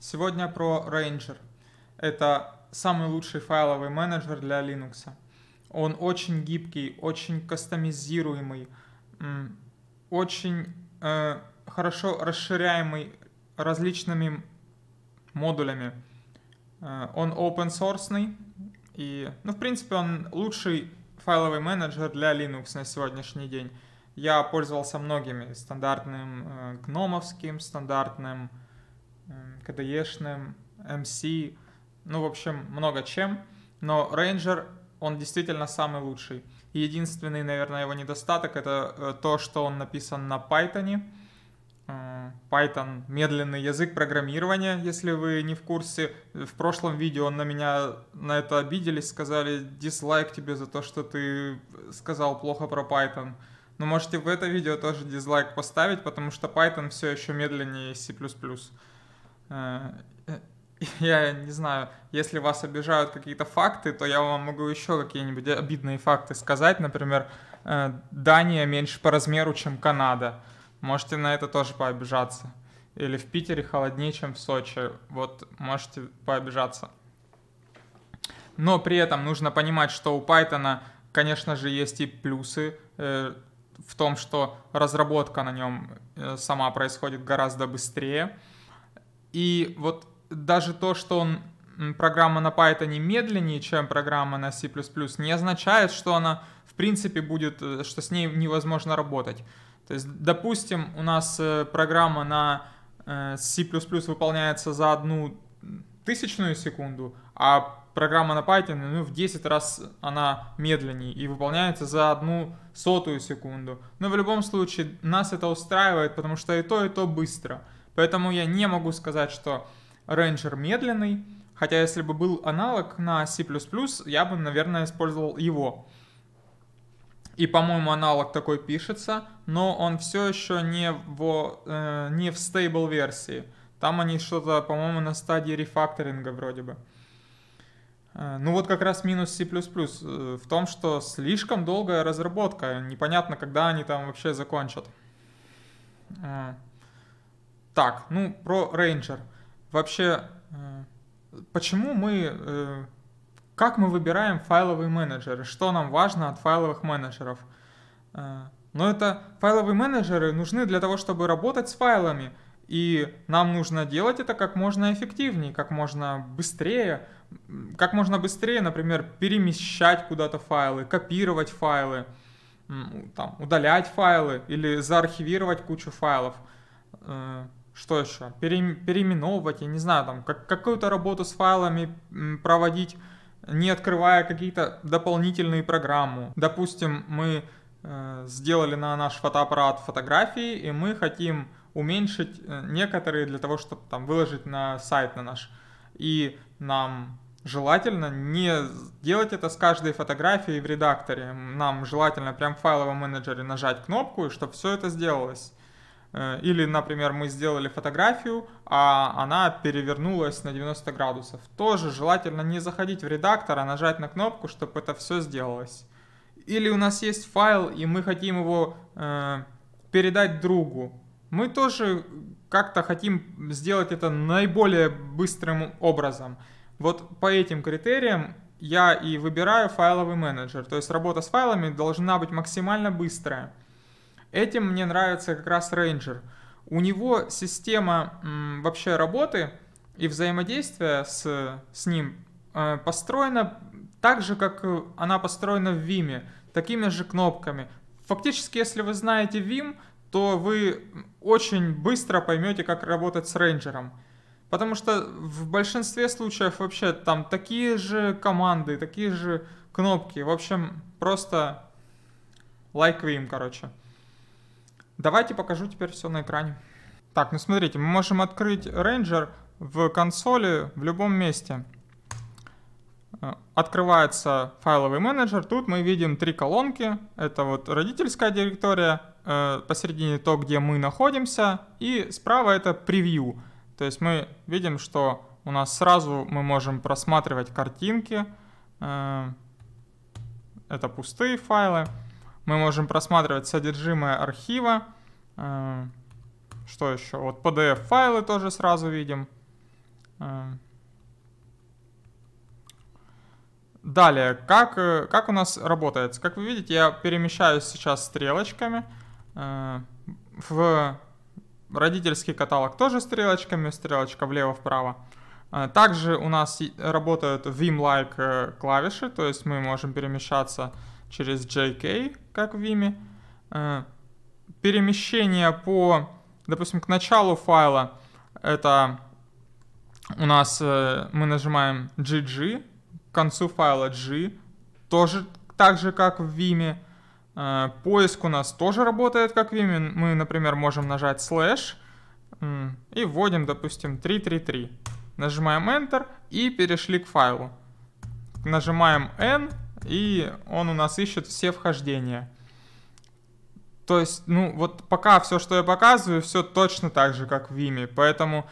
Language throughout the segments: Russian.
Сегодня про Ranger. Это самый лучший файловый менеджер для Linux. Он очень гибкий, очень кастомизируемый, очень э, хорошо расширяемый различными модулями. Э, он open source, и, ну, в принципе, он лучший файловый менеджер для Linux на сегодняшний день. Я пользовался многими, стандартным э, гномовским, стандартным э, КДЕшным, MC, ну, в общем, много чем. Но Ranger, он действительно самый лучший. единственный, наверное, его недостаток — это э, то, что он написан на Python. Э, Python — медленный язык программирования, если вы не в курсе. В прошлом видео на меня на это обиделись, сказали дизлайк тебе за то, что ты сказал плохо про Python. Но можете в это видео тоже дизлайк поставить, потому что Python все еще медленнее C++. Э, э, я не знаю, если вас обижают какие-то факты, то я вам могу еще какие-нибудь обидные факты сказать. Например, э, Дания меньше по размеру, чем Канада. Можете на это тоже пообижаться. Или в Питере холоднее, чем в Сочи. Вот можете пообижаться. Но при этом нужно понимать, что у Python, конечно же, есть и плюсы в том, что разработка на нем сама происходит гораздо быстрее. И вот даже то, что он, программа на Python медленнее, чем программа на C++, не означает, что она в принципе будет, э, что с ней невозможно работать. То есть, допустим, у нас э, программа на э, C++ выполняется за одну тысячную секунду, а программа на Python ну, в 10 раз она медленнее и выполняется за одну сотую секунду. Но в любом случае нас это устраивает, потому что и то, и то быстро — Поэтому я не могу сказать, что Ranger медленный, хотя если бы был аналог на C++, я бы, наверное, использовал его. И, по-моему, аналог такой пишется, но он все еще не в, э, не в стейбл версии. Там они что-то, по-моему, на стадии рефакторинга вроде бы. Э, ну вот как раз минус C++ э, в том, что слишком долгая разработка, непонятно, когда они там вообще закончат. Э, так, ну про рейнджер. Вообще, э, почему мы, э, как мы выбираем файловые менеджеры? Что нам важно от файловых менеджеров? Э, но это файловые менеджеры нужны для того, чтобы работать с файлами. И нам нужно делать это как можно эффективнее, как можно быстрее. Как можно быстрее, например, перемещать куда-то файлы, копировать файлы, там, удалять файлы или заархивировать кучу файлов что еще, Пере, переименовывать, я не знаю, там, как, какую-то работу с файлами проводить, не открывая какие-то дополнительные программы. Допустим, мы э, сделали на наш фотоаппарат фотографии, и мы хотим уменьшить э, некоторые для того, чтобы там выложить на сайт на наш. И нам желательно не делать это с каждой фотографией в редакторе. Нам желательно прям в файловом менеджере нажать кнопку, и чтобы все это сделалось. Э, или, например, мы сделали фотографию, а она перевернулась на 90 градусов. Тоже желательно не заходить в редактор, а нажать на кнопку, чтобы это все сделалось. Или у нас есть файл, и мы хотим его э, передать другу. Мы тоже как-то хотим сделать это наиболее быстрым образом. Вот по этим критериям я и выбираю файловый менеджер. То есть работа с файлами должна быть максимально быстрая. Этим мне нравится как раз Ranger. У него система м, вообще работы и взаимодействия с, с ним э, построена так же, как она построена в Vim, такими же кнопками. Фактически, если вы знаете Vim, то вы очень быстро поймете, как работать с рейнджером. Потому что в большинстве случаев вообще там такие же команды, такие же кнопки. В общем, просто лайк like Vim, короче. Давайте покажу теперь все на экране. Так, ну смотрите, мы можем открыть Ranger в консоли в любом месте. Э, открывается файловый менеджер. Тут мы видим три колонки. Это вот родительская директория, э, посередине то, где мы находимся, и справа это превью. То есть мы видим, что у нас сразу мы можем просматривать картинки. Э, это пустые файлы. Мы можем просматривать содержимое архива. Э, что еще? Вот PDF-файлы тоже сразу видим. Э. Далее, как, э, как у нас работает? Как вы видите, я перемещаюсь сейчас стрелочками. В родительский каталог тоже стрелочками, стрелочка влево-вправо. Также у нас работают Vim-like клавиши, то есть мы можем перемещаться через JK, как в Vim, э, перемещение по, допустим, к началу файла, это у нас э, мы нажимаем GG, к концу файла G, тоже так же, как в Vim. Э, поиск у нас тоже работает, как в Vim. Мы, например, можем нажать слэш и вводим, допустим, 333. Нажимаем Enter и перешли к файлу. Нажимаем N и он у нас ищет все вхождения. То есть, ну, вот пока все, что я показываю, все точно так же, как в Vime, поэтому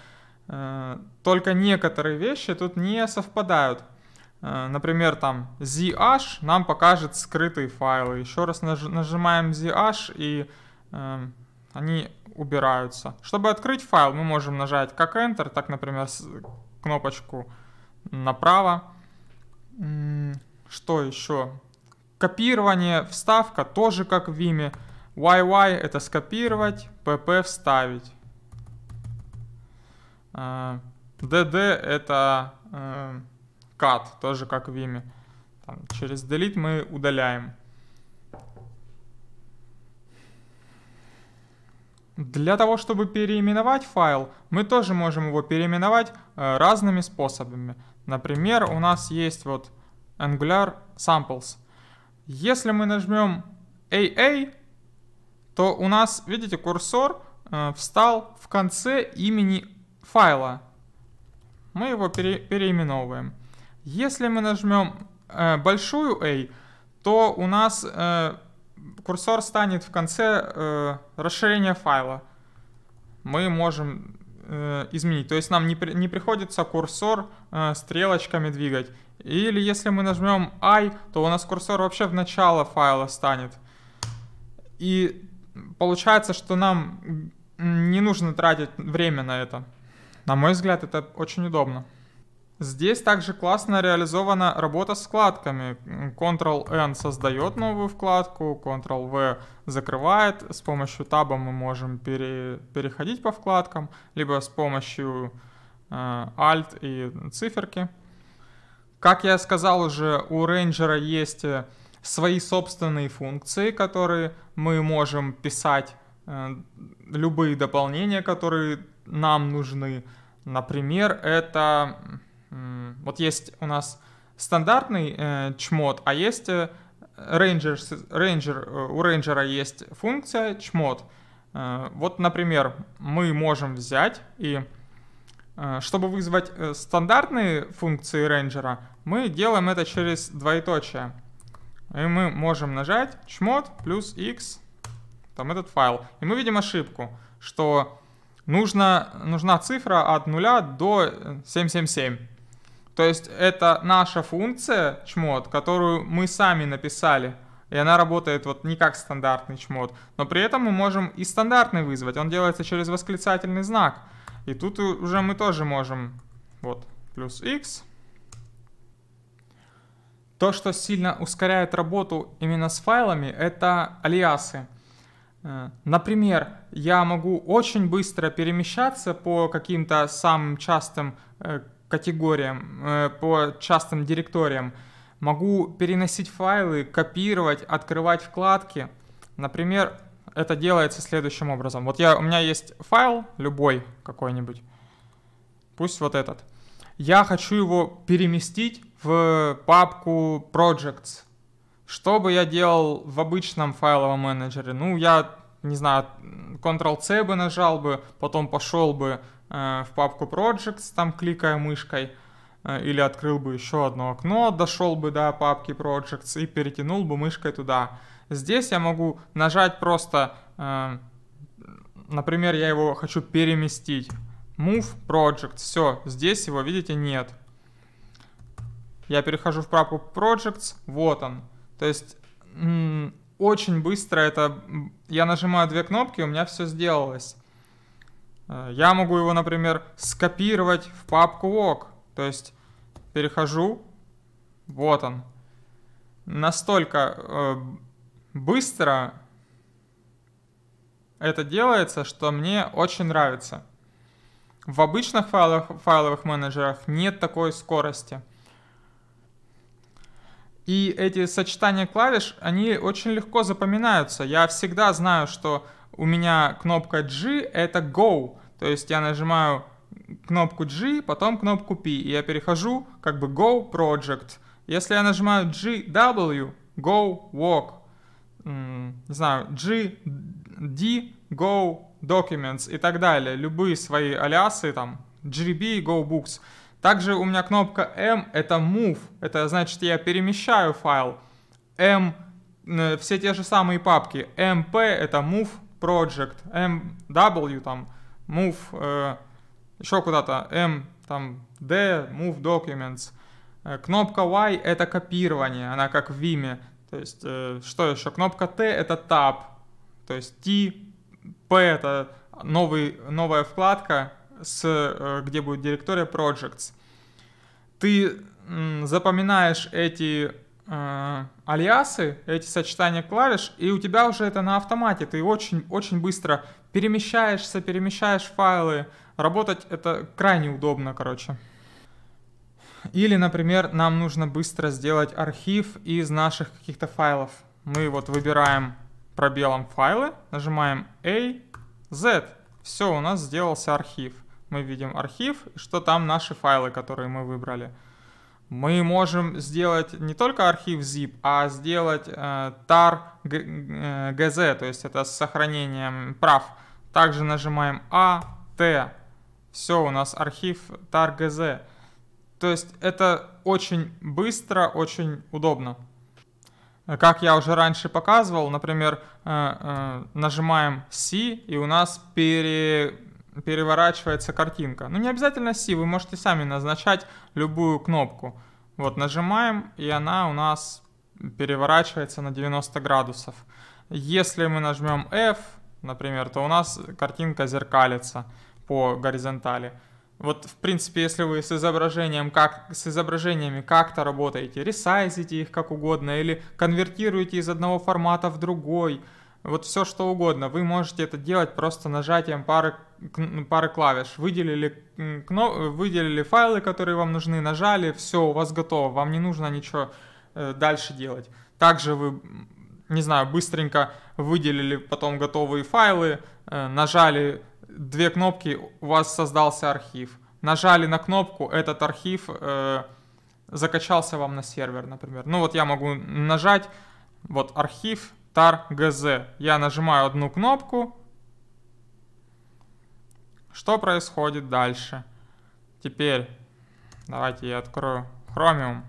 э, только некоторые вещи тут не совпадают. Э, например, там ZH нам покажет скрытые файлы. Еще раз наж нажимаем ZH, и э, они убираются. Чтобы открыть файл, мы можем нажать как Enter, так, например, кнопочку направо. Что еще? Копирование, вставка тоже как в Vim. YY это скопировать, PP вставить. DD э, это э, cut, тоже как в Vim. Там, через delete мы удаляем. Для того, чтобы переименовать файл, мы тоже можем его переименовать э, разными способами. Например, у нас есть вот э, Angular Samples. Если мы нажмем AA, то у нас, видите, курсор э, встал в конце имени файла. Мы его пере переименовываем. Если мы нажмем э, большую A, то у нас э, курсор станет в конце э, расширения файла. Мы можем Э, изменить. То есть нам не, при, не приходится курсор э, стрелочками двигать. Или если мы нажмем I, то у нас курсор вообще в начало файла станет. И получается, что нам не нужно тратить время на это. На мой взгляд, это очень удобно. Здесь также классно реализована работа с вкладками. Ctrl-N создает новую вкладку, Ctrl-V закрывает. С помощью таба мы можем пере, переходить по вкладкам, либо с помощью э, Alt и циферки. Как я сказал уже, у рейнджера есть э, свои собственные функции, которые мы можем писать, э, любые дополнения, которые нам нужны. Например, это вот есть у нас стандартный э, чмод, а есть э, Ranger, Ranger, э, у рейнджера есть функция чмод. Э, вот, например, мы можем взять и, э, чтобы вызвать э, стандартные функции рейнджера, мы делаем это через двоеточие. И мы можем нажать чмод плюс x, там этот файл. И мы видим ошибку, что нужно, нужна цифра от 0 до 777. Э, то есть это наша функция чмод, которую мы сами написали. И она работает вот не как стандартный чмод. Но при этом мы можем и стандартный вызвать. Он делается через восклицательный знак. И тут уже мы тоже можем вот плюс x. То, что сильно ускоряет работу именно с файлами, это алиасы. Э, например, я могу очень быстро перемещаться по каким-то самым частым э, категориям, э, по частым директориям. Могу переносить файлы, копировать, открывать вкладки. Например, это делается следующим образом. Вот я, у меня есть файл, любой какой-нибудь, пусть вот этот. Я хочу его переместить в папку Projects. Что бы я делал в обычном файловом менеджере? Ну, я, не знаю, Ctrl-C бы нажал бы, потом пошел бы Э, в папку Projects, там кликая мышкой, э, или открыл бы еще одно окно, дошел бы до папки Projects и перетянул бы мышкой туда. Здесь я могу нажать просто, э, например, я его хочу переместить. Move Project, все, здесь его, видите, нет. Я перехожу в папку Projects, вот он. То есть очень быстро это... Я нажимаю две кнопки, у меня все сделалось. Э, я могу его, например, скопировать в папку log. То есть перехожу, вот он. Настолько э, быстро это делается, что мне очень нравится. В обычных файлах, файловых менеджерах нет такой скорости. И эти сочетания клавиш, они очень легко запоминаются. Я всегда знаю, что у меня кнопка G — это Go. То есть я нажимаю кнопку G, потом кнопку P, и я перехожу как бы Go Project. Если я нажимаю GW, Go Walk, не знаю, G D Go Documents и так далее, любые свои алиасы, там, GDB, Go Books. Также у меня кнопка M — это Move, это значит, я перемещаю файл. M э, — все те же самые папки. MP — это Move project, mw, там, move, э, еще куда-то, m, там, d, move documents. Э, кнопка Y — это копирование, она как в Vim. То есть, э, что еще? Кнопка T — это tab. То есть, T, P — это новый, новая вкладка, с, э, где будет директория projects. Ты запоминаешь эти Э, алиасы, эти сочетания клавиш, и у тебя уже это на автомате. Ты очень-очень быстро перемещаешься, перемещаешь файлы. Работать это крайне удобно, короче. Или, например, нам нужно быстро сделать архив из наших каких-то файлов. Мы вот выбираем пробелом файлы, нажимаем A, Z. Все, у нас сделался архив. Мы видим архив, что там наши файлы, которые мы выбрали мы можем сделать не только архив zip, а сделать э, tar gz, э, то есть это с сохранением прав. Также нажимаем A, а, T. Все, у нас архив tar gz. То есть это очень быстро, очень удобно. Как я уже раньше показывал, например, э, э, нажимаем C, и у нас пере переворачивается картинка. Ну, не обязательно C, вы можете сами назначать любую кнопку. Вот нажимаем, и она у нас переворачивается на 90 градусов. Если мы нажмем F, например, то у нас картинка зеркалится по горизонтали. Вот, в принципе, если вы с, изображением как, с изображениями как-то работаете, ресайзите их как угодно или конвертируете из одного формата в другой – вот все что угодно. Вы можете это делать просто нажатием пары, пары клавиш. Выделили, кно, выделили файлы, которые вам нужны, нажали, все, у вас готово, вам не нужно ничего э, дальше делать. Также вы, не знаю, быстренько выделили потом готовые файлы, э, нажали две кнопки, у вас создался архив. Нажали на кнопку, этот архив э, закачался вам на сервер, например. Ну вот я могу нажать, вот архив, targz. Я нажимаю одну кнопку. Что происходит дальше? Теперь давайте я открою Chromium.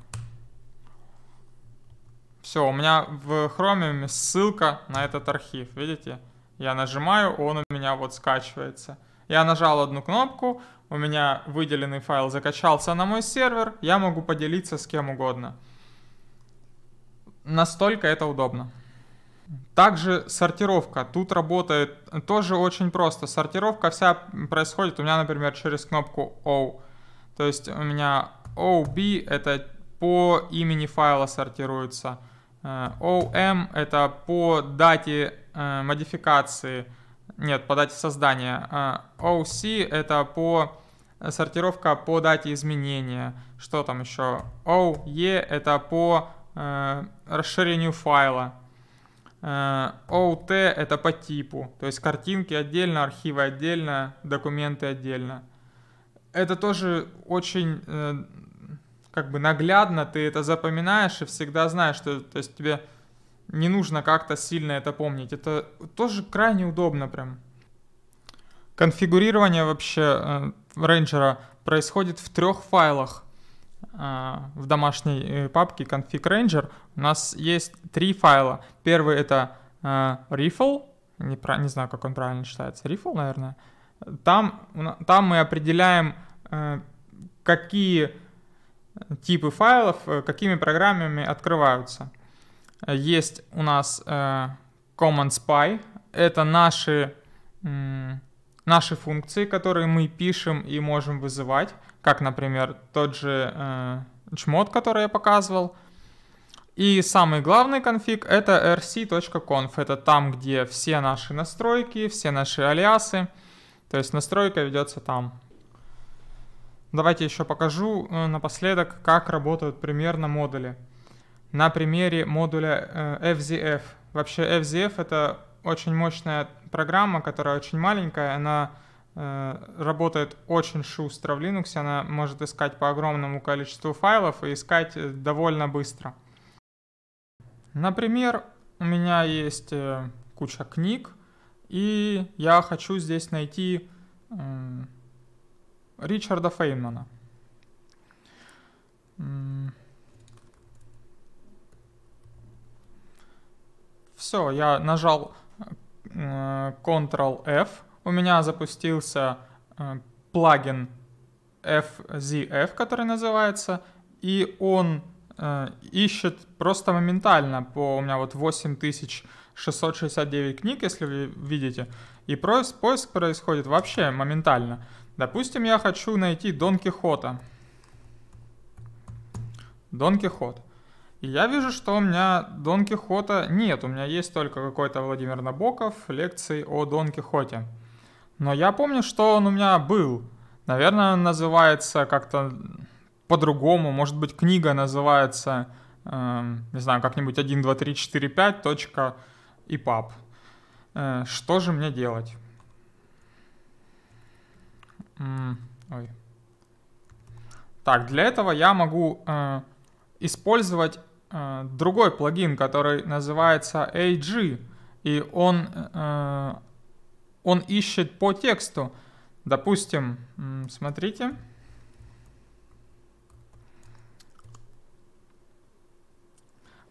Все, у меня в Chromium ссылка на этот архив. Видите? Я нажимаю, он у меня вот скачивается. Я нажал одну кнопку, у меня выделенный файл закачался на мой сервер, я могу поделиться с кем угодно. Настолько это удобно. Также сортировка. Тут работает тоже очень просто. Сортировка вся происходит у меня, например, через кнопку O. То есть у меня OB это по имени файла сортируется. OM это по дате э, модификации. Нет, по дате создания. OC это по э, сортировка по дате изменения. Что там еще? OE это по э, расширению файла. OUT э, это по типу, то есть картинки отдельно, архивы отдельно, документы отдельно. Это тоже очень э, как бы наглядно, ты это запоминаешь и всегда знаешь, что то есть тебе не нужно как-то сильно это помнить. Это тоже крайне удобно прям. Конфигурирование вообще э, рейнджера происходит в трех файлах в домашней э, папке config ranger у нас есть три файла. Первый это э, riffle, не, про не знаю, как он правильно читается, riffle, наверное. Там, там мы определяем, э, какие типы файлов, какими программами открываются. Есть у нас command spy, это наши, наши функции, которые мы пишем и можем вызывать как, например, тот же э, жмот, который я показывал. И самый главный конфиг это rc.conf, это там, где все наши настройки, все наши алиасы, то есть настройка ведется там. Давайте еще покажу э, напоследок, как работают примерно модули. На примере модуля FZF. Э, Вообще FZF это очень мощная программа, которая очень маленькая, она Э, работает очень шустро в Linux, она может искать по огромному количеству файлов и искать э, довольно быстро. Например, у меня есть э, куча книг, и я хочу здесь найти эм, Ричарда Фейнмана. Все, я нажал Ctrl-F, у меня запустился э, плагин FZF, который называется, и он э, ищет просто моментально по у меня вот 8669 книг, если вы видите, и поиск происходит вообще моментально. Допустим, я хочу найти Дон Кихота. Дон Кихот. И я вижу, что у меня Дон Кихота нет, у меня есть только какой-то Владимир Набоков лекции о Дон Кихоте. Но я помню, что он у меня был. Наверное, он называется как-то по-другому. Может быть, книга называется, э, не знаю, как-нибудь 1, 2, 3, 4, 5, точка и пап. Э, что же мне делать? М ой. Так, для этого я могу э, использовать э, другой плагин, который называется AG. И он э, он ищет по тексту. Допустим, смотрите.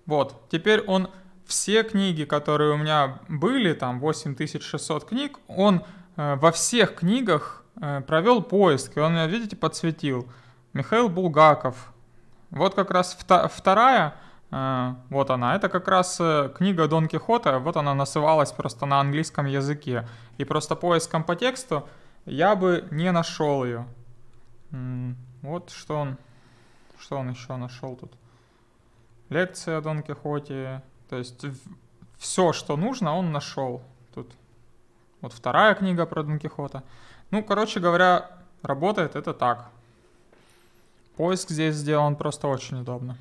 Вот, теперь он все книги, которые у меня были, там 8600 книг, он э, во всех книгах э, провел поиск, и он меня, видите, подсветил. Михаил Булгаков. Вот как раз вта- вторая Э, вот она. Это как раз э, книга Дон Кихота. Вот она насылалась просто на английском языке. И просто поиском по тексту я бы не нашел ее. Вот что он... Что он еще нашел тут? Лекция о Дон Кихоте. То есть все, что нужно, он нашел. Тут вот вторая книга про Дон Кихота. Ну, короче говоря, работает это так. Поиск здесь сделан просто очень удобно.